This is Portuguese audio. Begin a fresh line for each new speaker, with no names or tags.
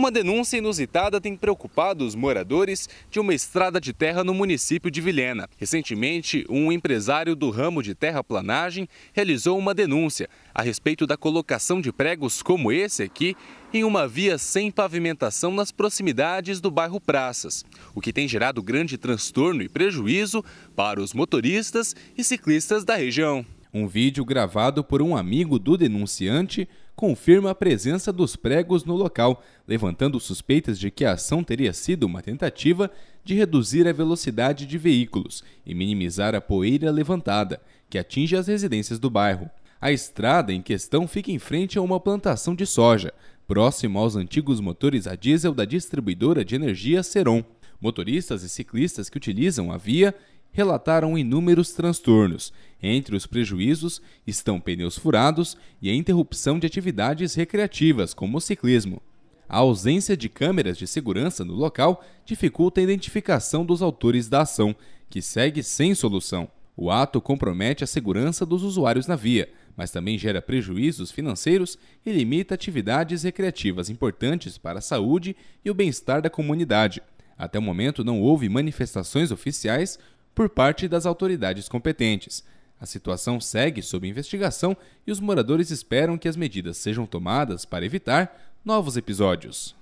Uma denúncia inusitada tem preocupado os moradores de uma estrada de terra no município de Vilhena. Recentemente, um empresário do ramo de terraplanagem realizou uma denúncia a respeito da colocação de pregos como esse aqui em uma via sem pavimentação nas proximidades do bairro Praças, o que tem gerado grande transtorno e prejuízo para os motoristas e ciclistas da região. Um vídeo gravado por um amigo do denunciante confirma a presença dos pregos no local, levantando suspeitas de que a ação teria sido uma tentativa de reduzir a velocidade de veículos e minimizar a poeira levantada, que atinge as residências do bairro. A estrada em questão fica em frente a uma plantação de soja, próximo aos antigos motores a diesel da distribuidora de energia Seron. Motoristas e ciclistas que utilizam a via relataram inúmeros transtornos. Entre os prejuízos estão pneus furados e a interrupção de atividades recreativas, como o ciclismo. A ausência de câmeras de segurança no local dificulta a identificação dos autores da ação, que segue sem solução. O ato compromete a segurança dos usuários na via, mas também gera prejuízos financeiros e limita atividades recreativas importantes para a saúde e o bem-estar da comunidade. Até o momento, não houve manifestações oficiais por parte das autoridades competentes. A situação segue sob investigação e os moradores esperam que as medidas sejam tomadas para evitar novos episódios.